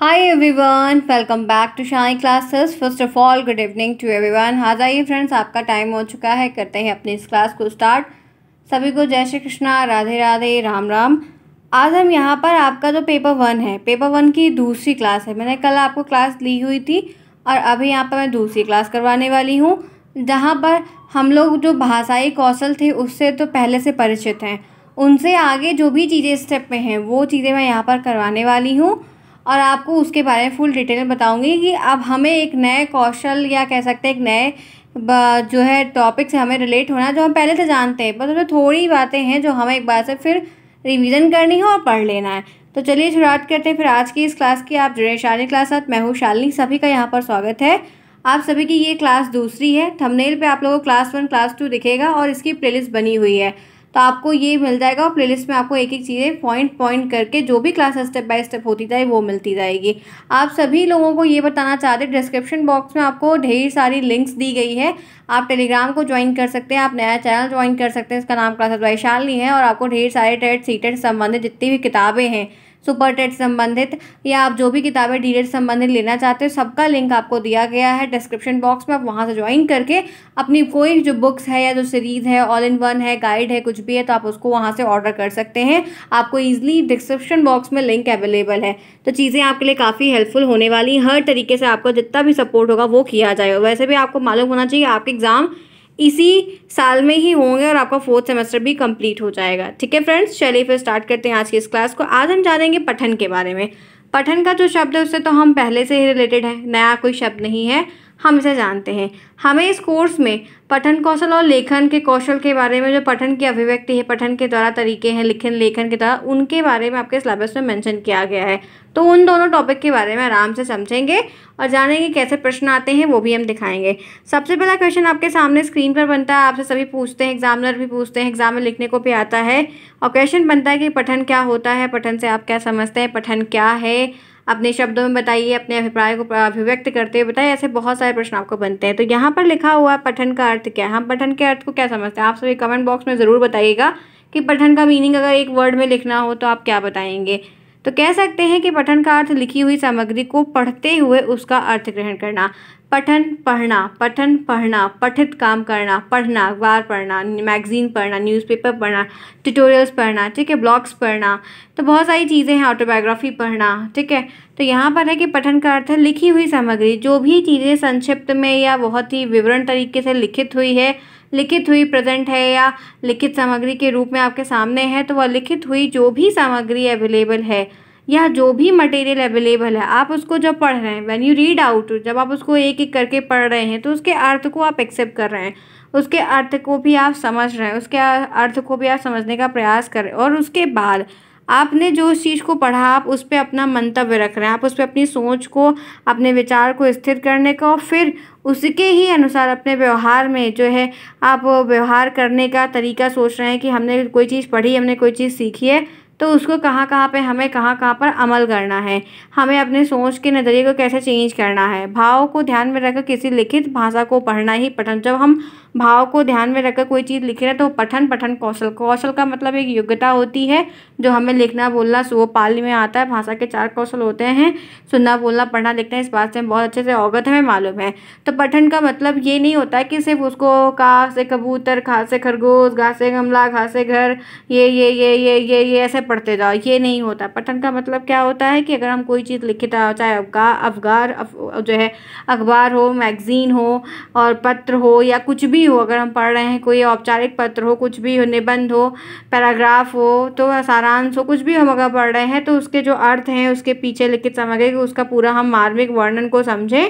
high everyone welcome back to Shai classes first of all good evening to everyone हाँ जाइए friends आपका time हो चुका है करते हैं अपनी इस क्लास को स्टार्ट सभी को जय श्री कृष्णा राधे राधे राम राम आज हम यहाँ पर आपका जो पेपर वन है पेपर वन की दूसरी क्लास है मैंने कल आपको क्लास ली हुई थी और अभी यहाँ पर मैं दूसरी क्लास करवाने वाली हूँ जहाँ पर हम लोग जो भाषाई कौशल थे उससे तो पहले से परिचित हैं उनसे आगे जो भी चीज़ें स्टेप में हैं वो चीज़ें मैं यहाँ पर करवाने वाली हूँ और आपको उसके बारे में फुल डिटेल में बताऊंगी कि अब हमें एक नए कौशल या कह सकते हैं एक नए जो है टॉपिक से हमें रिलेट होना जो हम पहले से जानते हैं बस मतलब तो थोड़ी बातें हैं जो हमें एक बार से फिर रिवीजन करनी है और पढ़ लेना है तो चलिए शुरुआत करते हैं फिर आज की इस क्लास की आप जुड़े शालिनी क्लास साथ मैं हूँ शालिनी सभी का यहाँ पर स्वागत है आप सभी की ये क्लास दूसरी है थंबनेल पे आप लोगों को क्लास वन क्लास टू दिखेगा और इसकी प्लेलिस्ट बनी हुई है तो आपको ये मिल जाएगा और प्लेलिस्ट में आपको एक एक चीज़ें पॉइंट पॉइंट करके जो भी क्लास स्टेप बाय स्टेप होती जाए वो मिलती जाएगी आप सभी लोगों को ये बताना चाहते हैं डिस्क्रिप्शन बॉक्स में आपको ढेर सारी लिंक्स दी गई है आप टेलीग्राम को ज्वाइन कर सकते हैं आप नया चैनल ज्वाइन कर सकते हैं इसका नाम क्लास वैशाली है और आपको ढेर सारे टेट सीटेट e संबंधित जितनी भी किताबें हैं सुपर टेट संबंधित या आप जो भी किताबें डी संबंधित लेना चाहते हो सबका लिंक आपको दिया गया है डिस्क्रिप्शन बॉक्स में आप वहाँ से ज्वाइन करके अपनी कोई जो बुक्स है या जो सीरीज़ है ऑल इन वन है गाइड है कुछ भी है तो आप उसको वहाँ से ऑर्डर कर सकते हैं आपको ईजिली डिस्क्रिप्शन बॉक्स में लिंक अवेलेबल है तो चीज़ें आपके लिए काफ़ी हेल्पफुल होने वाली हर तरीके से आपको जितना भी सपोर्ट होगा वो किया जाएगा वैसे भी आपको मालूम होना चाहिए आपके एग्ज़ाम इसी साल में ही होंगे और आपका फोर्थ सेमेस्टर भी कंप्लीट हो जाएगा ठीक है फ्रेंड्स चलिए फिर स्टार्ट करते हैं आज की इस क्लास को आज हम जानेंगे पठन के बारे में पठन का जो शब्द है उससे तो हम पहले से ही रिलेटेड हैं नया कोई शब्द नहीं है हम इसे जानते हैं हमें इस कोर्स में पठन कौशल और लेखन के कौशल के बारे में जो पठन की अभिव्यक्ति है पठन के द्वारा तरीके हैं लिखन लेखन के द्वारा उनके बारे में आपके सिलेबस में मेंशन किया गया है तो उन दोनों टॉपिक के बारे में आराम से समझेंगे और जानेंगे कैसे प्रश्न आते हैं वो भी हम दिखाएंगे सबसे पहला क्वेश्चन आपके सामने स्क्रीन पर बनता है आपसे सभी पूछते हैं एग्जामिनर भी पूछते हैं एग्जाम में लिखने को भी आता है और क्वेश्चन बनता है कि पठन क्या होता है पठन से आप क्या समझते हैं पठन क्या है अपने शब्दों में बताइए अपने अभिप्राय को अभिव्यक्त करते हुए बताइए ऐसे बहुत सारे प्रश्न आपको बनते हैं तो यहाँ पर लिखा हुआ है पठन का अर्थ क्या है हम पठन के अर्थ को क्या समझते हैं आप सभी कमेंट बॉक्स में ज़रूर बताइएगा कि पठन का मीनिंग अगर एक वर्ड में लिखना हो तो आप क्या बताएंगे तो कह सकते हैं कि पठन का अर्थ लिखी हुई सामग्री को पढ़ते हुए उसका अर्थ ग्रहण करना पठन पढ़ना पठन पढ़ना पठित काम करना पढ़ना अखबार पढ़ना मैगज़ीन पढ़ना न्यूज़पेपर पढ़ना ट्यूटोरियल्स पढ़ना ठीक है ब्लॉग्स पढ़ना तो बहुत सारी चीज़ें हैं ऑटोबायोग्राफी पढ़ना ठीक है तो यहाँ पर है कि पठन का अर्थ है लिखी हुई सामग्री जो भी चीज़ें संक्षिप्त में या बहुत ही विवरण तरीके से लिखित हुई है लिखित हुई प्रेजेंट है या लिखित सामग्री के रूप में आपके सामने है तो वह लिखित हुई जो भी सामग्री अवेलेबल है या जो भी मटेरियल अवेलेबल है आप उसको जब पढ़ रहे हैं वैन यू रीड आउट जब आप उसको एक एक करके पढ़ रहे हैं तो उसके अर्थ को आप एक्सेप्ट कर रहे हैं उसके अर्थ को भी आप समझ रहे हैं उसके अर्थ को भी आप समझने का प्रयास कर रहे हैं और उसके बाद आपने जो उस चीज़ को पढ़ा आप उस पर अपना मंतव्य रख रहे हैं आप उस पर अपनी सोच को अपने विचार को स्थिर करने का और फिर उसके ही अनुसार अपने व्यवहार में जो है आप व्यवहार करने का तरीका सोच रहे हैं कि हमने कोई चीज़ पढ़ी हमने कोई चीज़ सीखी है तो उसको कहाँ कहाँ पे हमें कहाँ कहाँ पर अमल करना है हमें अपने सोच के नज़रिए को कैसे चेंज करना है भाव को ध्यान में रखकर किसी लिखित भाषा को पढ़ना ही पठन जब हम भाव को ध्यान में रखकर कोई चीज़ लिख रहे हैं तो पठन पठन कौशल कौशल का मतलब एक योग्यता होती है जो हमें लिखना बोलना सुबह पाली में आता है भाषा के चार कौशल होते हैं सुनना बोलना पढ़ना लिखना इस बात से बहुत अच्छे से अवगत हमें मालूम है तो पठन का मतलब ये नहीं होता है कि सिर्फ उसको का से कबूतर खा से खरगोश घास से गमला घास से घर ये ये ये ये ये ये ऐसे पढ़ते जाओ ये नहीं होता पठन का मतलब क्या होता है कि अगर हम कोई चीज़ लिखता चाहे अफगा अफगार अफ, जो है अखबार हो मैगज़ीन हो और पत्र हो या कुछ भी हो अगर हम पढ़ रहे हैं कोई औपचारिक पत्र हो कुछ भी हो निबंध हो पैराग्राफ हो तो सारांश हो कुछ भी हम अगर पढ़ रहे हैं तो उसके जो अर्थ हैं उसके पीछे लिखित सामग्री उसका पूरा हम मार्मिक वर्णन को समझें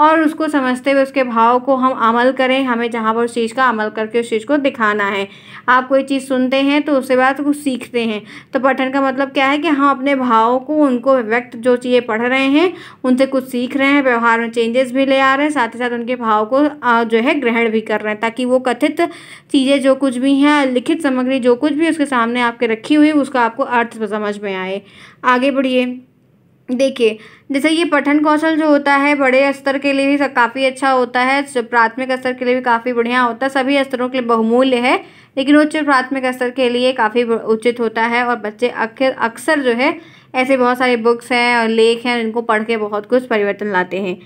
और उसको समझते हुए उसके भाव को हम अमल करें हमें जहाँ पर उस चीज़ का अमल करके उस चीज़ को दिखाना है आप कोई चीज़ सुनते हैं तो उसके बाद कुछ सीखते हैं तो पठन का मतलब क्या है कि हम अपने भावों को उनको व्यक्त जो चीज़ें पढ़ रहे हैं उनसे कुछ सीख रहे हैं व्यवहार में चेंजेस भी ले आ रहे हैं साथ ही साथ उनके भाव को जो है ग्रहण भी कर रहे हैं ताकि वो कथित चीज़ें जो कुछ भी हैं लिखित सामग्री जो कुछ भी उसके सामने आपके रखी हुई उसका आपको अर्थ समझ में आए आगे बढ़िए देखिए जैसे ये पठन कौशल जो होता है बड़े स्तर के लिए भी काफ़ी अच्छा होता है प्राथमिक स्तर के लिए भी काफ़ी बढ़िया होता है सभी स्तरों के लिए बहुमूल्य है लेकिन उच्च प्राथमिक स्तर के लिए काफ़ी उचित होता है और बच्चे अक्सर जो है ऐसे बहुत सारे बुक्स हैं और लेख हैं इनको पढ़ के बहुत कुछ परिवर्तन लाते हैं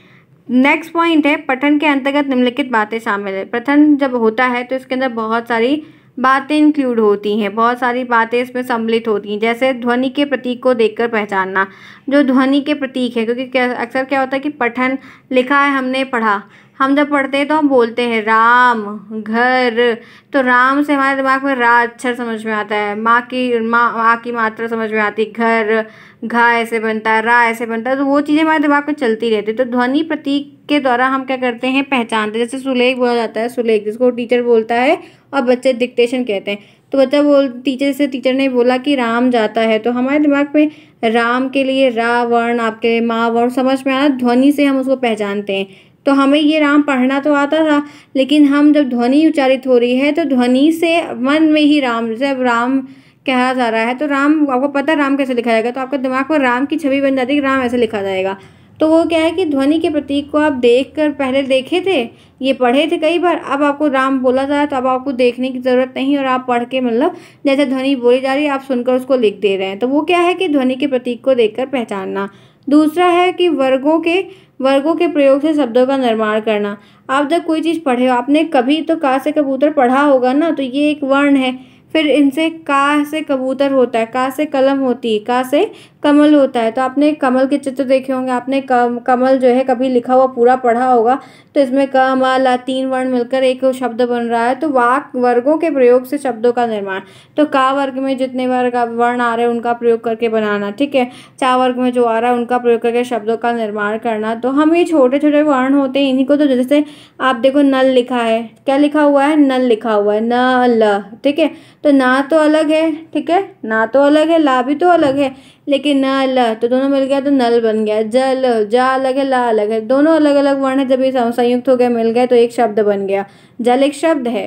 नेक्स्ट पॉइंट है पठन के अंतर्गत निम्नलिखित बातें शामिल है पठन जब होता है तो इसके अंदर बहुत सारी बातें इंक्लूड होती हैं बहुत सारी बातें इसमें सम्मिलित होती हैं जैसे ध्वनि के प्रतीक को देखकर पहचानना जो ध्वनि के प्रतीक है क्योंकि क्या अक्सर क्या होता है कि पठन लिखा है हमने पढ़ा हम जब पढ़ते हैं तो हम बोलते हैं राम घर तो राम से हमारे दिमाग में रा अक्षर समझ में आता है माँ की माँ माँ की मात्रा समझ में आती है घर घा ऐसे बनता है रा ऐसे बनता है तो वो चीज़ें हमारे दिमाग में चलती रहती है तो ध्वनि प्रतीक के द्वारा हम क्या करते हैं पहचानते हैं जैसे सुलेख बोला जाता है सुलेख जिसको टीचर बोलता है और बच्चे डिक्टेशन कहते हैं तो बच्चा बोल टीचर से टीचर ने बोला कि राम जाता है तो हमारे दिमाग में राम के लिए रा वर्ण आपके माँ वर्ण समझ में आना ध्वनि से हम उसको पहचानते हैं तो हमें ये राम पढ़ना तो आता था लेकिन हम जब ध्वनि उच्चारित हो रही है तो ध्वनि से मन में ही राम जब राम कहा जा रहा है तो राम आपको पता राम कैसे लिखा जाएगा तो आपके दिमाग पर राम की छवि बन जाती है कि राम ऐसे लिखा जाएगा तो वो क्या है कि ध्वनि के प्रतीक को आप देख कर पहले देखे थे ये पढ़े थे कई बार अब आपको राम बोला जा रहा है तो अब आपको देखने की ज़रूरत नहीं और आप पढ़ के मतलब जैसे ध्वनि बोली जा रही है आप सुनकर उसको लिख दे रहे हैं तो वो क्या है कि ध्वनि के प्रतीक को कर पहचानना दूसरा है कि वर्गों के वर्गों के प्रयोग से शब्दों का निर्माण करना आप जब कोई चीज़ पढ़े हो आपने कभी तो का से कबूतर पढ़ा होगा ना तो ये एक वर्ण है फिर इनसे का से कबूतर होता है का से कलम होती है का से कमल होता है तो आपने कमल के चित्र देखे होंगे आपने कम कमल जो है कभी लिखा हुआ पूरा पढ़ा होगा तो इसमें क मा ला तीन वर्ण मिलकर एक शब्द बन रहा है तो वाक वर्गों के प्रयोग से शब्दों का निर्माण तो का वर्ग में जितने वर्ग वर्ण आ रहे हैं उनका प्रयोग करके बनाना ठीक है चा वर्ग में जो आ रहा है उनका प्रयोग करके शब्दों का निर्माण करना तो हम ये छोटे छोटे वर्ण होते हैं इन्हीं को तो जैसे आप देखो नल लिखा है क्या लिखा हुआ है नल लिखा हुआ है न ल ठीक है तो ना तो अलग है ठीक है ना तो अलग है ला भी तो अलग है लेकिन न ल तो दोनों मिल गया तो नल बन गया जल जा अलग है ला अलग है दोनों अलग अलग वर्ण है जब ये संयुक्त हो गया मिल गए तो एक शब्द बन गया जल एक शब्द है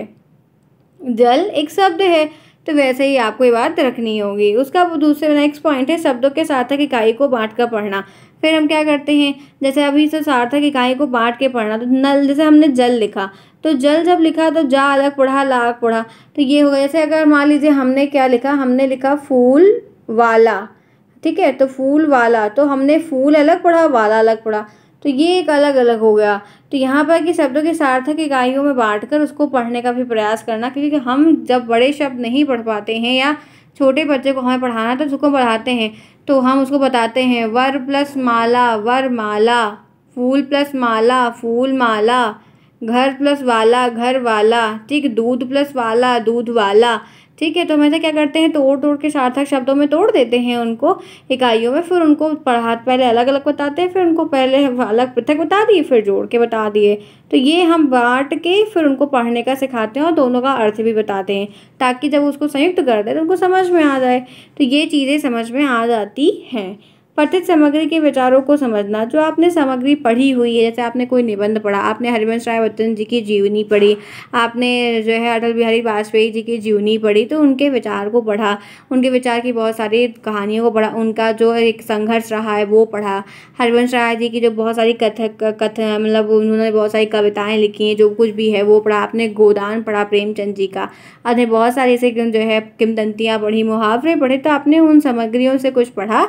जल एक शब्द है तो वैसे ही आपको ये बात रखनी होगी उसका दूसरे नेक्स्ट पॉइंट है शब्दों के सार्थक इकाई को बांट कर पढ़ना फिर हम क्या करते हैं जैसे अभी से सार्थक इकाई को बांट के पढ़ना तो नल जैसे हमने जल लिखा तो जल जब लिखा तो जा अलग पढ़ा ला अलग पढ़ा तो ये हो गया जैसे अगर मान लीजिए हमने क्या लिखा हमने लिखा फूल वाला ठीक है तो फूल वाला तो हमने फूल अलग पढ़ा वाला अलग पढ़ा तो ये एक अलग अलग हो गया तो यहाँ पर कि शब्दों के सार्थक इकाइयों में बांटकर उसको पढ़ने का भी प्रयास करना क्योंकि हम जब बड़े शब्द नहीं पढ़ पाते हैं या छोटे बच्चे को हमें पढ़ाना तो उसको पढ़ाते हैं तो हम उसको बताते हैं वर प्लस माला वर माला फूल प्लस माला फूल माला घर प्लस वाला घर वाला ठीक दूध प्लस वाला दूध वाला ठीक है तो हमेशा क्या करते हैं तोड़ तोड़ के सार्थक शब्दों में तोड़ देते हैं उनको इकाइयों में फिर उनको पढ़ा पहले अलग अलग बताते हैं फिर उनको पहले अलग पृथक बता दिए फिर जोड़ के बता दिए तो ये हम बांट के फिर उनको पढ़ने का सिखाते हैं और दोनों का अर्थ भी बताते हैं ताकि जब उसको संयुक्त कर दे तो उनको समझ में आ जाए तो ये चीज़ें समझ में आ जाती हैं पठित सामग्री के विचारों को समझना जो आपने सामग्री पढ़ी हुई है जैसे आपने कोई निबंध पढ़ा आपने हरिवंश राय बच्चन जी की जीवनी पढ़ी आपने जो है अटल बिहारी वाजपेयी जी की जीवनी पढ़ी तो उनके विचार को पढ़ा उनके विचार की बहुत सारी कहानियों को पढ़ा उनका जो एक संघर्ष रहा है वो पढ़ा हरिवंश राय जी की जो बहुत सारी कथक कथ मतलब उन्होंने बहुत सारी कविताएँ लिखी हैं जो कुछ भी है वो पढ़ा आपने गोदान पढ़ा प्रेमचंद जी का आपने बहुत सारी ऐसे जो है किमदंतियाँ पढ़ी मुहावरे पढ़े तो आपने उन सामग्रियों से कुछ पढ़ा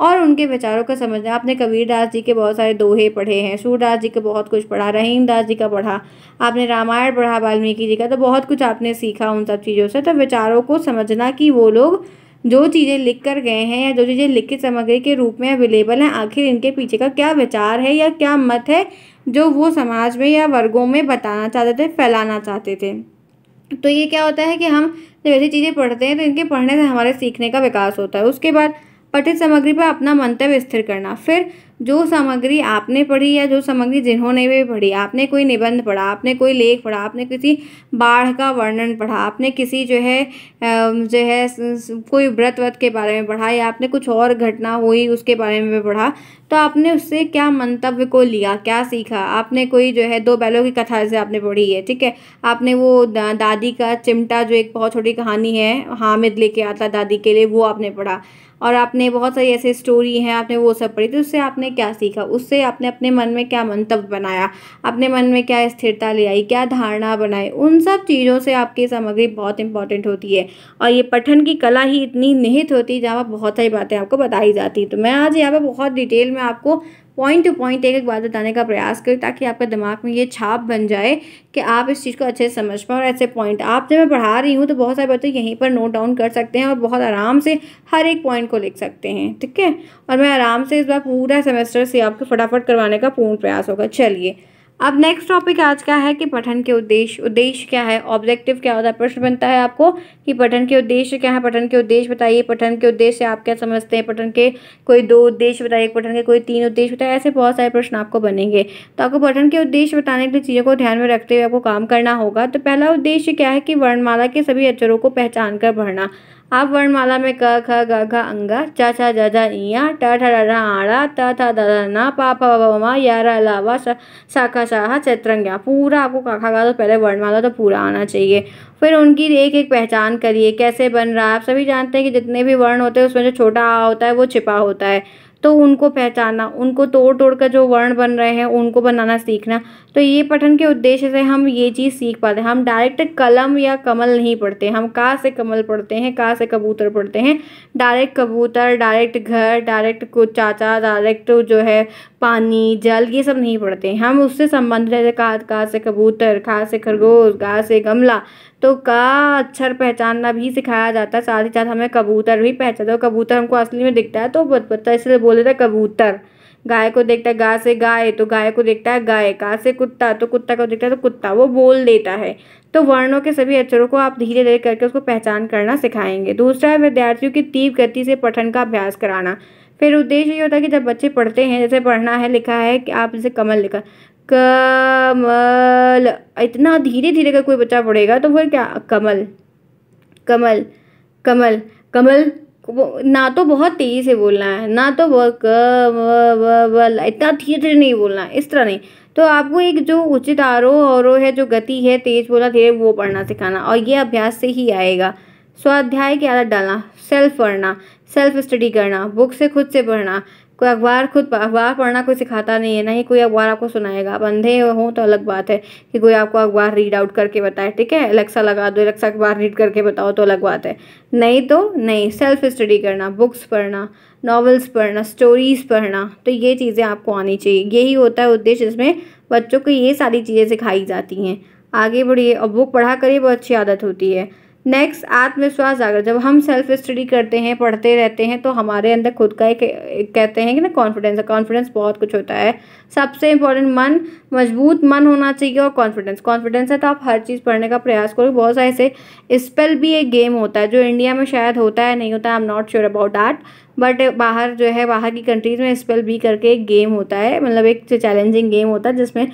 और उनके विचारों को समझना आपने कबीरदास जी के बहुत सारे दोहे पढ़े हैं सूरदास जी के बहुत कुछ पढ़ा रहीम दास जी का पढ़ा आपने रामायण पढ़ा वाल्मीकि जी का तो बहुत कुछ आपने सीखा उन सब चीज़ों से तो विचारों को समझना कि वो लोग जो चीज़ें लिख कर गए हैं या जो चीज़ें लिखित सामग्री के रूप में अवेलेबल हैं आखिर इनके पीछे का क्या विचार है या क्या मत है जो वो समाज में या वर्गों में बताना चाहते थे फैलाना चाहते थे तो ये क्या होता है कि हम जब ऐसी चीज़ें पढ़ते हैं तो इनके पढ़ने से हमारे सीखने का विकास होता है उसके बाद पठित सामग्री पर अपना मंतव्य स्थिर करना फिर जो सामग्री आपने पढ़ी या जो सामग्री जिन्होंने भी पढ़ी आपने कोई निबंध पढ़ा आपने कोई लेख पढ़ा आपने किसी बाढ़ का वर्णन पढ़ा आपने किसी जो है जो है कोई व्रत व्रत के बारे में पढ़ा या आपने कुछ और घटना हुई उसके बारे में पढ़ा तो आपने उससे क्या मंतव्य को लिया क्या सीखा आपने कोई जो है दो बैलों की कथा से आपने पढ़ी है ठीक है आपने वो दादी का चिमटा जो एक बहुत छोटी कहानी है हामिद लेके आता दादी के लिए वो आपने पढ़ा और आपने बहुत सारी ऐसे स्टोरी हैं आपने वो सब पढ़ी तो उससे आपने क्या सीखा उससे आपने अपने मन में क्या मंतव्य बनाया अपने मन में क्या स्थिरता ले आई क्या धारणा बनाई उन सब चीज़ों से आपकी सामग्री बहुत इंपॉर्टेंट होती है और ये पठन की कला ही इतनी निहित होती है जहाँ पर बहुत सारी बातें आपको बताई जाती हैं तो मैं आज यहाँ पर बहुत डिटेल में आपको पॉइंट टू पॉइंट एक एक बात बताने का प्रयास करें ताकि आपके दिमाग में ये छाप बन जाए कि आप इस चीज़ को अच्छे से समझ पाएँ और ऐसे पॉइंट आप जब मैं पढ़ा रही हूँ तो बहुत सारे बच्चे यहीं पर नोट डाउन कर सकते हैं और बहुत आराम से हर एक पॉइंट को लिख सकते हैं ठीक है और मैं आराम से इस बार पूरा सेमेस्टर से आपको फटाफट करवाने का पूर्ण प्रयास होगा चलिए अब नेक्स्ट टॉपिक आज का है कि पठन के उद्देश्य उद्देश्य क्या है ऑब्जेक्टिव क्या होता है प्रश्न बनता है आपको कि पठन के उद्देश्य क्या है पठन के उद्देश्य बताइए पठन के उद्देश्य आप क्या समझते हैं पठन के कोई दो उद्देश्य बताइए पठन के कोई तीन उद्देश्य बताए ऐसे बहुत सारे प्रश्न आपको बनेंगे तो आपको पठन के उद्देश्य बताने के लिए चीज़ों को ध्यान में रखते हुए आपको काम करना होगा तो पहला उद्देश्य क्या है कि वर्णमाला के सभी अक्षरों को पहचान कर भरना आप वर्णमाला में क ख ग घ अंगा च छ ज झ इया ट ठ ड आणा त थ द न पा प व म य र स स ख श चैत्रंग्या पूरा आपको काखा का तो पहले वर्णमाला तो पूरा आना चाहिए फिर उनकी एक एक पहचान करिए कैसे बन रहा है आप सभी जानते हैं कि जितने भी वर्ण होते हैं उसमें जो छोटा आ होता है वो छिपा होता है तो उनको पहचानना उनको तोड़ तोड़ कर जो वर्ण बन रहे हैं उनको बनाना सीखना तो ये पठन के उद्देश्य से हम ये चीज़ सीख पाते हैं हम डायरेक्ट कलम या कमल नहीं पढ़ते हम का से कमल पढ़ते हैं का से कबूतर पढ़ते हैं डायरेक्ट कबूतर डायरेक्ट घर डायरेक्ट को चाचा डायरेक्ट जो है पानी जल ये सब नहीं पढ़ते हम उससे संबंधित रहते का, का से कबूतर खा से खरगोश गा से गमला तो का अक्षर पहचानना भी सिखाया जाता है साथ ही साथ हमें कबूतर भी पहचानता है कबूतर हमको असली में दिखता है तो बच्चा इसलिए बोल देता है कबूतर गाय को देखता है गा से गाय तो गाय को देखता है गाय का से कुत्ता तो कुत्ता को देखता है तो कुत्ता वो बोल देता है तो वर्णों के सभी अक्षरों को आप धीरे धीरे करके उसको पहचान करना सिखाएंगे दूसरा है विद्यार्थियों की तीव्र गति से पठन का अभ्यास कराना फिर उद्देश्य ये होता है कि जब बच्चे पढ़ते हैं जैसे पढ़ना है लिखा है कि आप जैसे कमल लिखा कमल इतना धीरे धीरे अगर कोई बच्चा पढ़ेगा तो वह क्या कमल कमल कमल कमल ना तो बहुत तेजी से बोलना है ना तो इतना धीरे धीरे नहीं बोलना है इस तरह नहीं तो आपको एक जो उचित आरोह और है जो गति है तेज बोला धीरे वो पढ़ना सिखाना और ये अभ्यास से ही आएगा स्वाध्याय की आदत डालना सेल्फ पढ़ना सेल्फ स्टडी करना बुक से खुद से पढ़ना कोई अखबार खुद अखबार पढ़ना कोई सिखाता नहीं है ना ही कोई अखबार आपको सुनाएगा आप अंधे हों तो अलग बात है कि कोई आपको अखबार रीड आउट करके बताए ठीक है अलेक्सा लगा दो अलेक्सा अखबार रीड करके बताओ तो अलग बात है नहीं तो नहीं सेल्फ स्टडी करना बुक्स पढ़ना नॉवेल्स पढ़ना स्टोरीज़ पढ़ना तो ये चीज़ें आपको आनी चाहिए यही होता है उद्देश्य जिसमें बच्चों को ये सारी चीज़ें सिखाई जाती हैं आगे बढ़िए और बुक पढ़ा करिए बहुत अच्छी आदत होती है नेक्स्ट आत्मविश्वास जागृत जब हम सेल्फ स्टडी करते हैं पढ़ते रहते हैं तो हमारे अंदर खुद का एक कहते हैं कि ना कॉन्फिडेंस कॉन्फिडेंस बहुत कुछ होता है सबसे इंपॉर्टेंट मन मजबूत मन होना चाहिए और कॉन्फिडेंस कॉन्फिडेंस है तो आप हर चीज़ पढ़ने का प्रयास करो बहुत सारे ऐसे स्पेल भी एक गेम होता है जो इंडिया में शायद होता है नहीं होता I am not sure about that but बाहर जो है बाहर की कंट्रीज़ में स्पेल बी करके एक गेम होता है मतलब एक चैलेंजिंग गेम होता है जिसमें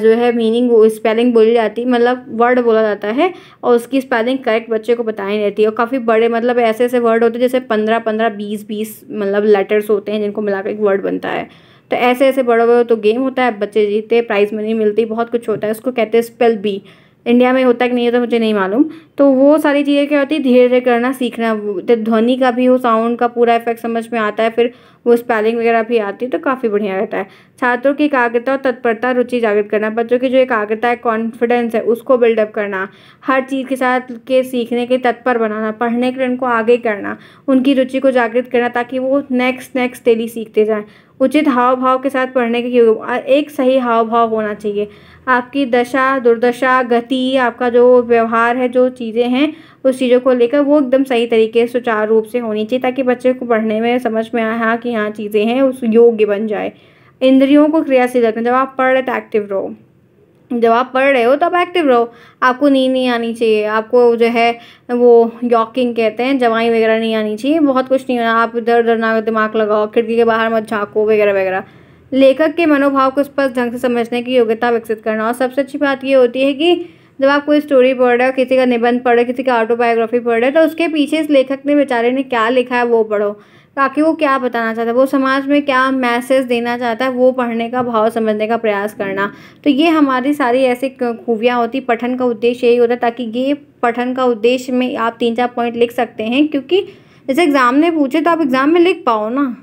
जो है मीनिंग स्पेलिंग बोली जाती मतलब वर्ड बोला जाता है और उसकी स्पेलिंग करेक्ट बच्चे को नहीं रहती है और काफ़ी बड़े मतलब ऐसे ऐसे वर्ड होते हैं जैसे पंद्रह पंद्रह बीस बीस मतलब लेटर्स होते हैं जिनको मिलाकर एक वर्ड बनता है तो ऐसे ऐसे बड़े बड़े तो गेम होता है बच्चे जीते प्राइज़ मनी मिलती बहुत कुछ होता है उसको कहते हैं स्पेल बी इंडिया में होता है कि नहीं होता मुझे नहीं मालूम तो वो सारी चीज़ें क्या होती है धीरे धीरे करना सीखना ध्वनि का भी हो साउंड का पूरा इफेक्ट समझ में आता है फिर वो स्पेलिंग वगैरह भी आती है तो काफ़ी बढ़िया रहता है छात्रों की एकाग्रता और तत्परता रुचि जागृत करना बच्चों की जो एकाग्रता है कॉन्फिडेंस है उसको बिल्डअप करना हर चीज़ के साथ के सीखने के तत्पर बनाना पढ़ने के लिए उनको आगे करना उनकी रुचि को जागृत करना ताकि वो नेक्स्ट नेक्स्ट डेली सीखते जाएँ उचित हाव भाव के साथ पढ़ने के एक सही हाव भाव होना चाहिए आपकी दशा दुर्दशा गति आपका जो व्यवहार है जो चीज़ें हैं उस चीज़ों को लेकर वो एकदम सही तरीके से सुचारू रूप से होनी चाहिए ताकि बच्चे को पढ़ने में समझ में आए हाँ कि हाँ चीज़ें हैं उस योग्य बन जाए इंद्रियों को क्रियाशील रखें जब आप पढ़ रहे तो एक्टिव रहो जब आप पढ़ रहे हो तो आप एक्टिव रहो आपको नींद नहीं आनी चाहिए आपको जो है वो यॉकिंग कहते हैं जवाई वगैरह नहीं आनी चाहिए बहुत कुछ नहीं होना आप इधर उधर ना दिमाग लगाओ खिड़की के बाहर मत झाँको वगैरह वगैरह लेखक के मनोभाव को स्पष्ट ढंग से समझने की योग्यता विकसित करना और सबसे अच्छी बात ये होती है कि जब आप कोई स्टोरी पढ़ रहे हो किसी का निबंध पढ़ रहे हो किसी का ऑटोबायोग्राफी पढ़ रहे हो तो उसके पीछे इस लेखक ने बेचारे ने क्या लिखा है वो पढ़ो ताकि वो क्या बताना चाहता है वो समाज में क्या मैसेज देना चाहता है वो पढ़ने का भाव समझने का प्रयास करना तो ये हमारी सारी ऐसी खूबियाँ होती पठन का उद्देश्य यही होता है ताकि ये पठन का उद्देश्य में आप तीन चार पॉइंट लिख सकते हैं क्योंकि जैसे एग्ज़ाम ने पूछे तो आप एग्ज़ाम में लिख पाओ ना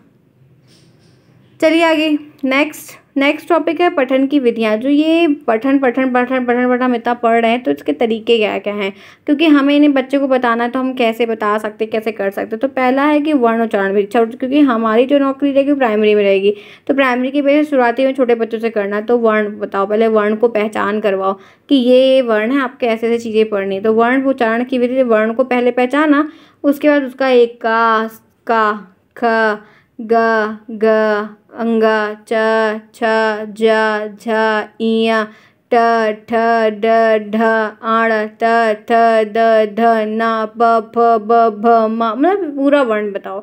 चलिए आगे नेक्स्ट नेक्स्ट टॉपिक है पठन की विधियाँ जो ये पठन पठन पठन पठन पठन हम इतना पढ़ रहे हैं तो इसके तरीके क्या क्या हैं क्योंकि हमें इन्हें बच्चों को बताना है तो हम कैसे बता सकते कैसे कर सकते तो पहला है कि वर्ण उच्चारण परीक्षा क्योंकि हमारी जो नौकरी रहेगी प्राइमरी में रहेगी तो प्राइमरी की वजह शुरुआती में छोटे बच्चों से करना तो वर्ण बताओ पहले वर्ण को पहचान करवाओ कि ये वर्ण है आपके ऐसे ऐसे चीज़ें पढ़नी तो वर्ण उच्चारण की विधि वर्ण को पहले पहचाना उसके बाद उसका एक का का ख ग ग अंगा च छ जा झ इया ट ठ ड ढ आण त थ द ध न प फ ब भ मा मतलब पूरा वर्ण बताओ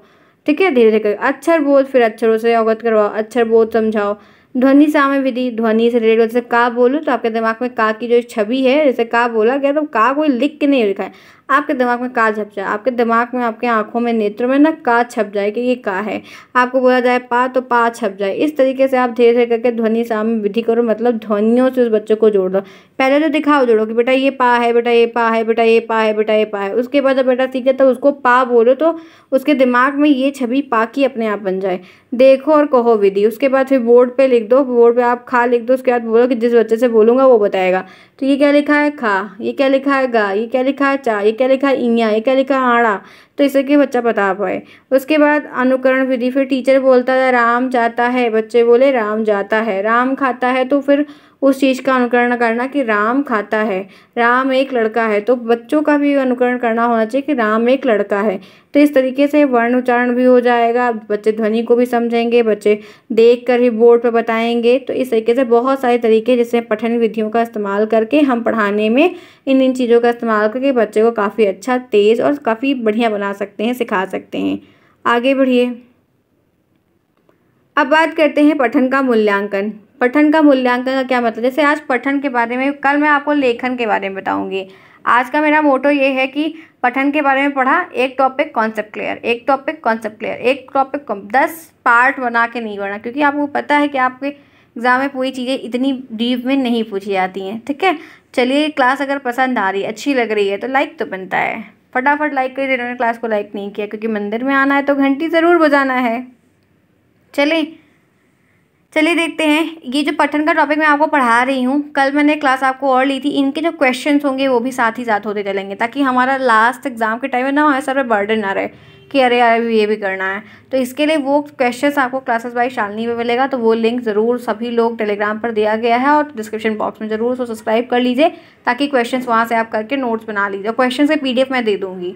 ठीक है धीरे धीरे अक्षर बोध फिर अक्षरों से अवगत करवाओ अक्षर बोध समझाओ ध्वनि सामय विधि ध्वनि से रिलेटेड जैसे का बोलूँ तो आपके दिमाग में का की जो छवि है जैसे का बोला गया तो का कोई लिख के नहीं लिखा है आपके दिमाग में का छप जाए आपके दिमाग में आपके आंखों में नेत्रों में ना का छप जाए कि ये का है आपको बोला जाए पा तो पा छप जाए इस तरीके से आप धीरे धीरे करके ध्वनि सामने विधि करो मतलब ध्वनियों से उस बच्चे को जोड़ दो पहले तो दिखाओ जोड़ो कि बेटा ये पा है बेटा ये पा है बेटा ये पा है बेटा ये पा है उसके बाद जब बेटा सीखे तो उसको पा बोलो तो उसके दिमाग में ये छवि पा की अपने आप बन जाए देखो और कहो विधि उसके बाद फिर बोर्ड पर लिख दो बोर्ड पर आप खा लिख दो उसके बाद बोलो कि जिस बच्चे से बोलूँगा वो बताएगा तो ये क्या लिखा है खा ये क्या लिखा है गा ये क्या लिखा है चा ये एक क्या लिखा इया एक क्या लिखा आड़ा तो इससे कि बच्चा बता पाए उसके बाद अनुकरण विधि फिर टीचर बोलता है राम जाता है बच्चे बोले राम जाता है राम खाता है तो फिर उस चीज़ का अनुकरण करना कि राम खाता है राम एक लड़का है तो बच्चों का भी अनुकरण करना होना चाहिए कि राम एक लड़का है तो इस तरीके से वर्ण उच्चारण भी हो जाएगा बच्चे ध्वनि को भी समझेंगे बच्चे देख कर ही बोर्ड पर बताएंगे तो इस तरीके से बहुत सारे तरीके जैसे पठन विधियों का इस्तेमाल करके हम पढ़ाने में इन इन चीज़ों का इस्तेमाल करके बच्चे को काफ़ी अच्छा तेज़ और काफ़ी बढ़िया बना सकते हैं सिखा सकते हैं आगे बढ़िए अब बात करते हैं पठन का मूल्यांकन पठन का मूल्यांकन का क्या मतलब जैसे आज पठन के बारे में कल मैं आपको लेखन के बारे में बताऊंगी आज का मेरा मोटो ये है कि पठन के बारे में पढ़ा एक टॉपिक कॉन्सेप्ट क्लियर एक टॉपिक कॉन्सेप्ट क्लियर एक टॉपिक दस पार्ट बना के नहीं पढ़ना क्योंकि आपको पता है कि आपके एग्ज़ाम में पूरी चीज़ें इतनी डीप में नहीं पूछी जाती हैं ठीक है चलिए क्लास अगर पसंद आ रही है अच्छी लग रही है तो लाइक तो बनता है फटाफट लाइक करिए जिन्होंने क्लास को लाइक नहीं किया क्योंकि मंदिर में आना है तो घंटी ज़रूर बजाना है चलें चलिए देखते हैं ये जो पठन का टॉपिक मैं आपको पढ़ा रही हूँ कल मैंने क्लास आपको और ली थी इनके जो क्वेश्चन होंगे वो भी साथ ही साथ होते चलेंगे ताकि हमारा लास्ट एग्जाम के टाइम में ना हमारे सर पर बर्डन ना रहे कि अरे यार अभी ये भी करना है तो इसके लिए वो क्वेश्चन आपको क्लासेस बाई शालनी में मिलेगा तो वो लिंक ज़रूर सभी लोग टेलीग्राम पर दिया गया है और डिस्क्रिप्शन बॉक्स में ज़रूर उसको सब्सक्राइब कर लीजिए ताकि क्वेश्चन वहाँ से आप करके नोट्स बना लीजिए क्वेश्चन से पी मैं दे दूँगी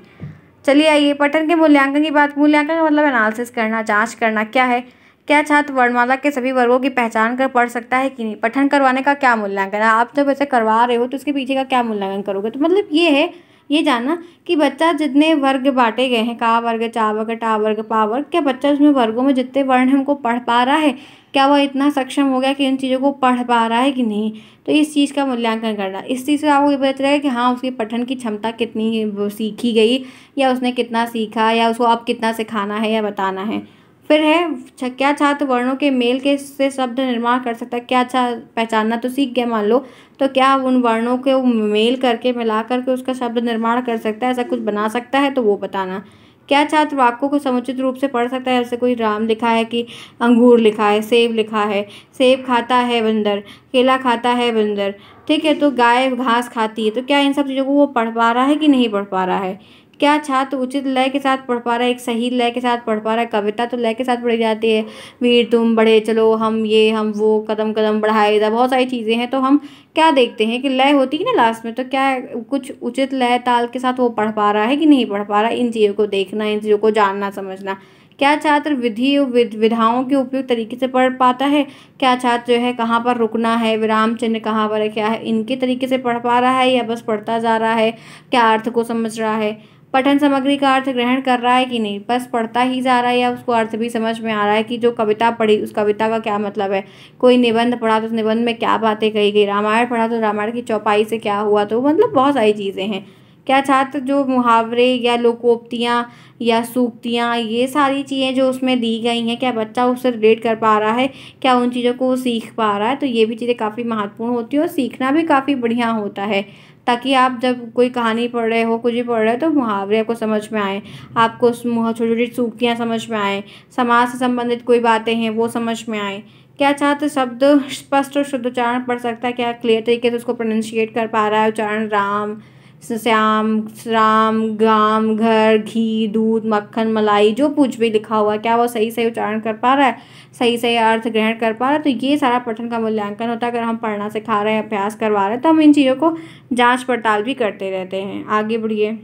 चलिए आइए पठन के मूल्यांकन की बात मूल्यांकन का मतलब एनालिसिस करना जाँच करना क्या है क्या छात्र वर्णमाला के सभी वर्गों की पहचान कर पढ़ सकता है कि नहीं पठन करवाने का क्या मूल्यांकन है आप जब ऐसे करवा रहे हो तो उसके पीछे का क्या मूल्यांकन करोगे तो मतलब ये है ये जानना कि बच्चा जितने वर्ग बांटे गए हैं का वर्ग चा वर्ग टा वर्ग पा वर्ग क्या बच्चा उसमें वर्गों में जितने वर्ण हमको पढ़ पा रहा है क्या वह इतना सक्षम हो गया कि इन चीज़ों को पढ़ पा रहा है कि नहीं तो इस चीज़ का मूल्यांकन करना इस चीज़ से आपको ये पता चलेगा कि हाँ उसकी पठन की क्षमता कितनी सीखी गई या उसने कितना सीखा या उसको अब कितना सिखाना है या बताना है फिर है क्या छात्र वर्णों के मेल के से शब्द निर्माण कर सकता है क्या अच्छा पहचानना तो सीख गए मान लो तो क्या उन वर्णों को मेल करके मिला करके उसका शब्द निर्माण कर सकता है ऐसा कुछ बना सकता है तो वो बताना क्या छात्र वाक्यों को समुचित रूप से पढ़ सकता है ऐसे कोई राम लिखा है कि अंगूर लिखा है सेब लिखा है सेब खाता है बंदर केला खाता है बंदर ठीक है तो गाय घास खाती है तो क्या इन सब चीज़ों को वो पढ़ पा रहा है कि नहीं पढ़ पा रहा है क्या छात्र उचित लय के साथ पढ़ पा रहा है एक सही लय के साथ पढ़ पा रहा है कविता तो लय के साथ पढ़ी जाती है वीर तुम बढ़े चलो हम ये हम वो कदम कदम बढ़ाए जा बहुत सारी चीज़ें हैं तो हम क्या देखते हैं कि लय होती है ना लास्ट में तो क्या कुछ उचित लय ताल के साथ वो पढ़ पा रहा है कि नहीं पढ़ पा रहा इन चीज़ों को देखना इन चीज़ों को जानना समझना क्या छात्र विधि विध, विधाओं के उपयुक्त तरीके से पढ़ पाता है क्या छात्र जो है कहाँ पर रुकना है विराम चिन्ह कहाँ पर है क्या है इनके तरीके से पढ़ पा रहा है या बस पढ़ता जा रहा है क्या अर्थ को समझ रहा है पठन सामग्री का अर्थ ग्रहण कर रहा है कि नहीं बस पढ़ता ही जा रहा है या उसको अर्थ भी समझ में आ रहा है कि जो कविता पढ़ी उस कविता का क्या मतलब है कोई निबंध पढ़ा तो उस निबंध में क्या बातें कही गई रामायण पढ़ा तो रामायण की चौपाई से क्या हुआ तो मतलब बहुत सारी चीज़ें हैं क्या छात्र जो मुहावरे या लोकोक्तियाँ या सूक्तियाँ ये सारी चीज़ें जो उसमें दी गई हैं क्या बच्चा उससे रिलेट कर पा रहा है क्या उन चीज़ों को वो सीख पा रहा है तो ये भी चीज़ें काफ़ी महत्वपूर्ण होती हैं और सीखना भी काफ़ी बढ़िया होता है ताकि आप जब कोई कहानी पढ़ रहे हो कुछ भी पढ़ रहे हो तो मुहावरे आपको समझ में आए आपको छोटी छोटी सूखियाँ समझ में आएँ समाज से संबंधित कोई बातें हैं वो समझ में आएँ क्या छात्र शब्द स्पष्ट और शुद्ध उच्चारण पढ़ सकता है क्या क्लियर तरीके से उसको प्रोनंशिएट कर पा रहा है उच्चारण राम श्याम श्राम गाम घर घी दूध मक्खन मलाई जो कुछ भी लिखा हुआ है क्या वो सही सही उच्चारण कर पा रहा है सही सही अर्थ ग्रहण कर पा रहा है तो ये सारा पठन का मूल्यांकन होता है अगर हम पढ़ना सिखा रहे हैं अभ्यास करवा रहे हैं तो हम इन चीज़ों को जांच पड़ताल भी करते रहते हैं आगे बढ़िए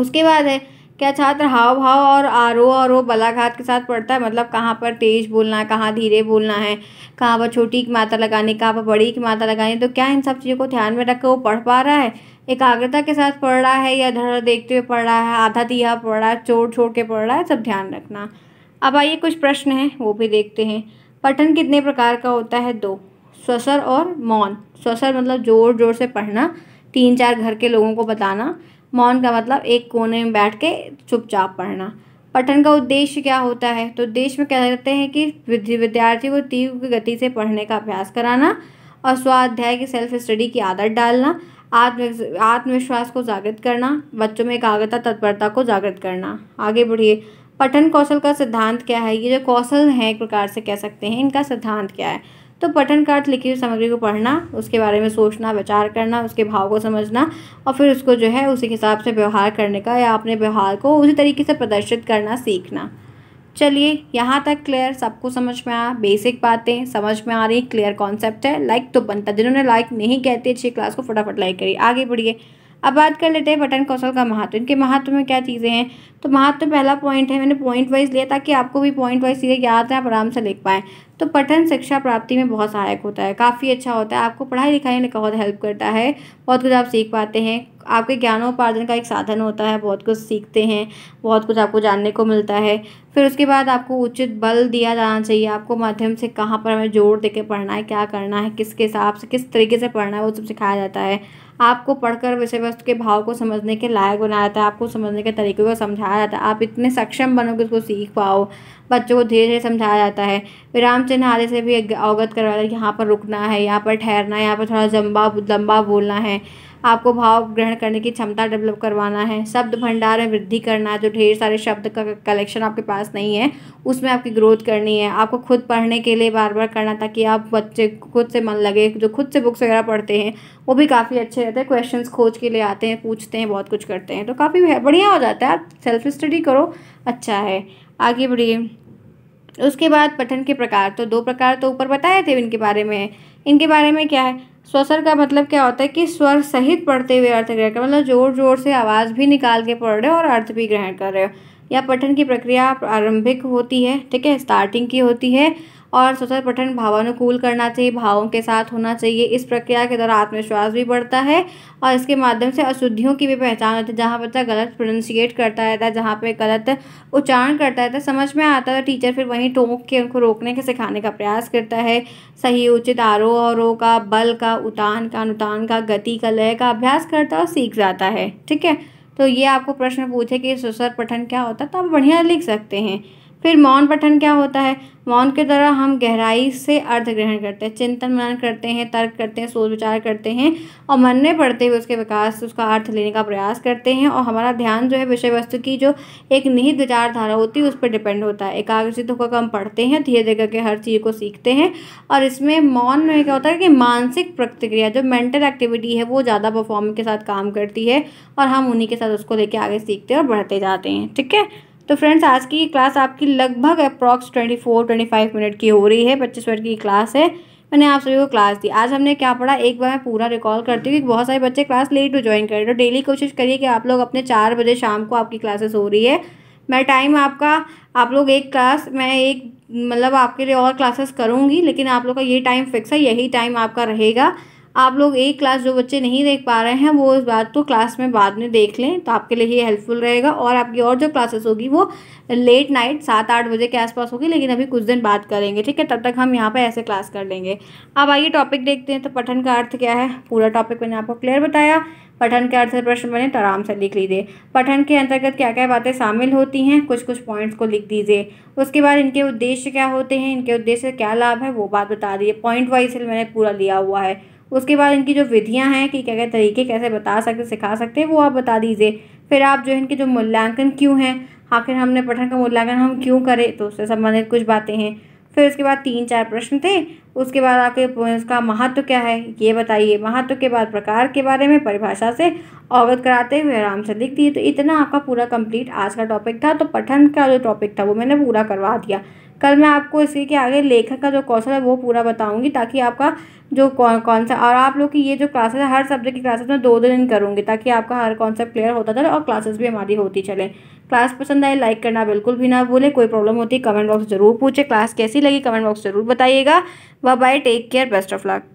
उसके बाद है क्या छात्र हाव भाव और आरोह और वो बलाघात के साथ पढ़ता है मतलब कहाँ पर तेज बोलना है कहाँ धीरे बोलना है कहाँ पर छोटी की मात्रा लगानी कहाँ पर बड़ी की मात्रा लगानी तो क्या इन सब चीज़ों को ध्यान में रख कर वो पढ़ पा रहा है एकाग्रता के साथ पढ़ रहा है या धर देखते हुए पढ़ रहा है आधा दिया पढ़ रहा है छोड़ छोड़ के पढ़ रहा है सब ध्यान रखना अब आइए कुछ प्रश्न हैं वो भी देखते हैं पठन कितने प्रकार का होता है दो स्वसर और मौन स्वसर मतलब ज़ोर ज़ोर से पढ़ना तीन चार घर के लोगों को बताना मौन का मतलब एक कोने में बैठ के चुपचाप पढ़ना पठन का उद्देश्य क्या होता है तो उद्देश्य में कहते हैं कि विद्यार्थी को तीव्र गति से पढ़ने का अभ्यास कराना और स्वाध्याय की सेल्फ स्टडी की आदत डालना आत्म आत्मविश्वास को जागृत करना बच्चों में एकाग्रता तत्परता को जागृत करना आगे बढ़िए पठन कौशल का सिद्धांत क्या है ये जो कौशल हैं एक प्रकार से कह सकते हैं इनका सिद्धांत क्या है तो पठन का अर्थ लिखी हुई सामग्री को पढ़ना उसके बारे में सोचना विचार करना उसके भाव को समझना और फिर उसको जो है उसी हिसाब से व्यवहार करने का या अपने व्यवहार को उसी तरीके से प्रदर्शित करना सीखना चलिए यहाँ तक क्लियर सबको समझ में आया बेसिक बातें समझ में आ रही क्लियर कॉन्सेप्ट है लाइक तो बनता जिन्होंने लाइक नहीं कहते अच्छी क्लास को फटाफट लाइक करिए आगे बढ़िए अब बात कर लेते हैं बटन कौशल का महत्व इनके महत्व में क्या चीज़ें हैं तो महत्व पहला पॉइंट है मैंने पॉइंट वाइज लिया ताकि आपको भी पॉइंट वाइज चीज़ें याद हैं आप आराम से लिख पाएँ तो पठन शिक्षा प्राप्ति में बहुत सहायक होता है काफ़ी अच्छा होता है आपको पढ़ाई लिखाई में बहुत हेल्प करता है बहुत कुछ आप सीख पाते हैं आपके ज्ञानोपार्जन का एक साधन होता है बहुत कुछ सीखते हैं बहुत कुछ आपको जानने को मिलता है फिर उसके बाद आपको उचित बल दिया जाना चाहिए आपको माध्यम से कहाँ पर हमें जोर दे पढ़ना है क्या करना है किसके हिसाब से किस तरीके से पढ़ना है वो सब सिखाया जाता है आपको पढ़कर विषय वस्तु के भाव को समझने के लायक बनाया जाता है आपको समझने के तरीके को समझाया जाता है आप इतने सक्षम बनोगे उसको सीख पाओ बच्चों को धीरे धीरे समझाया जाता है विराम चिन्ह आदि से भी अवगत करवाया जाता है यहाँ पर रुकना है यहाँ पर ठहरना है यहाँ पर थोड़ा जम्बा लंबा बोलना है आपको भाव ग्रहण करने की क्षमता डेवलप करवाना है शब्द भंडार में वृद्धि करना जो ढेर सारे शब्द का कलेक्शन आपके पास नहीं है उसमें आपकी ग्रोथ करनी है आपको खुद पढ़ने के लिए बार बार करना ताकि आप बच्चे खुद से मन लगे जो खुद से बुक्स वगैरह पढ़ते हैं वो भी काफ़ी अच्छे रहते हैं क्वेश्चन खोज के लिए आते हैं पूछते हैं बहुत कुछ करते हैं तो काफ़ी बढ़िया हो जाता है आप सेल्फ स्टडी करो अच्छा है आगे बढ़िए उसके बाद पठन के प्रकार तो दो प्रकार तो ऊपर बताए थे इनके बारे में इनके बारे में क्या है स्वसर का मतलब क्या होता है कि स्वर सहित पढ़ते हुए अर्थ ग्रहण कर मतलब जोर जोर से आवाज़ भी निकाल के पढ़ रहे हो और अर्थ भी ग्रहण कर रहे हो या पठन की प्रक्रिया प्रारंभिक होती है ठीक है स्टार्टिंग की होती है और स्वतः पठन भावानुकूल करना चाहिए भावों के साथ होना चाहिए इस प्रक्रिया के द्वारा आत्मविश्वास भी बढ़ता है और इसके माध्यम से अशुद्धियों की भी पहचान होती है जहाँ बच्चा गलत प्रोनाउंसिएट करता रहता है जहाँ पर गलत उच्चारण करता रहता है समझ में आता है टीचर तो फिर वहीं टोंक के उनको रोकने के सिखाने का प्रयास करता है सही उचित आरोह अवरोह का बल का उतान का अनुतान का गति का लय का अभ्यास करता है और सीख जाता है ठीक है तो ये आपको प्रश्न पूछे कि सुसर पठन क्या होता है तो आप बढ़िया लिख सकते हैं फिर मौन पठन क्या होता है मौन के द्वारा हम गहराई से अर्थ ग्रहण करते हैं चिंतन मनन करते हैं तर्क करते हैं सोच विचार करते हैं और मन में पढ़ते हुए उसके विकास उसका अर्थ लेने का प्रयास करते हैं और हमारा ध्यान जो है विषय वस्तु की जो एक निहित विचारधारा होती है उस पर डिपेंड होता है एकाग्रचित होकर हम पढ़ते हैं धीरे धीरे करके हर चीज़ को सीखते हैं और इसमें मौन में क्या होता है कि मानसिक प्रतिक्रिया जो मेंटल एक्टिविटी है वो ज़्यादा परफॉर्म के साथ काम करती है और हम उन्हीं के साथ उसको लेके आगे सीखते और बढ़ते जाते हैं ठीक है तो फ्रेंड्स आज की क्लास आपकी लगभग approx twenty four twenty five minute की हो रही है पच्चीस मिनट की क्लास है मैंने आप सभी को क्लास दी आज हमने क्या पढ़ा एक बार मैं पूरा रिकॉल करती हूँ कि बहुत सारे बच्चे क्लास लेट हो ज्वाइन करें तो डेली कोशिश करिए कि आप लोग अपने चार बजे शाम को आपकी क्लासेस हो रही है मैं टाइम आपका आप लोग एक क्लास मैं एक मतलब आपके लिए और क्लासेस करूँगी लेकिन आप लोग का ये टाइम फिक्स है यही टाइम आपका रहेगा आप लोग एक क्लास जो बच्चे नहीं देख पा रहे हैं वो इस बात को क्लास में बाद में देख लें तो आपके लिए ये हेल्पफुल रहेगा और आपकी और जो क्लासेस होगी वो लेट नाइट सात आठ बजे के आसपास होगी लेकिन अभी कुछ दिन बात करेंगे ठीक है तब तक हम यहाँ पर ऐसे क्लास कर लेंगे अब आइए टॉपिक देखते हैं तो पठन का अर्थ क्या है पूरा टॉपिक मैंने आपको क्लियर बताया पठन के अर्थ प्रश्न बने तो आराम से लिख लीजिए पठन के अंतर्गत क्या क्या बातें शामिल होती हैं कुछ कुछ पॉइंट्स को लिख दीजिए उसके बाद इनके उद्देश्य क्या होते हैं इनके उद्देश्य क्या लाभ है वो बात बता दीजिए पॉइंट वाइज मैंने पूरा लिया हुआ है उसके बाद इनकी जो विधियाँ हैं कि क्या क्या तरीके कैसे बता सकते सिखा सकते हैं वो आप बता दीजिए फिर आप जो इनके जो मूल्यांकन क्यों हैं आखिर हमने पठन का मूल्यांकन हम क्यों करें तो उससे संबंधित कुछ बातें हैं फिर उसके बाद तीन चार प्रश्न थे उसके बाद आपके उसका महत्व तो क्या है ये बताइए महत्व तो के बाद प्रकार के बारे में परिभाषा से अवगत कराते हुए आराम से लिख दिए तो इतना आपका पूरा कंप्लीट आज का टॉपिक था तो पठन का जो टॉपिक था वो मैंने पूरा करवा दिया कल मैं आपको इसी के आगे लेखक का जो कौशल है वो पूरा बताऊँगी ताकि आपका जो कौन कौन सा और आप लोग की ये जो क्लासेस है हर सब्जेक्ट की क्लासेस मैं दो दो दिन करूँगी ताकि आपका हर कॉन्सेप्ट क्लियर होता चले और क्लासेस भी हमारी होती चले क्लास पसंद आए लाइक करना बिल्कुल भी ना भूलें कोई प्रॉब्लम होती कमेंट बॉक्स जरूर पूछे क्लास कैसी लगी कमेंट बॉक्स जरूर बताइएगा व bye take care best of luck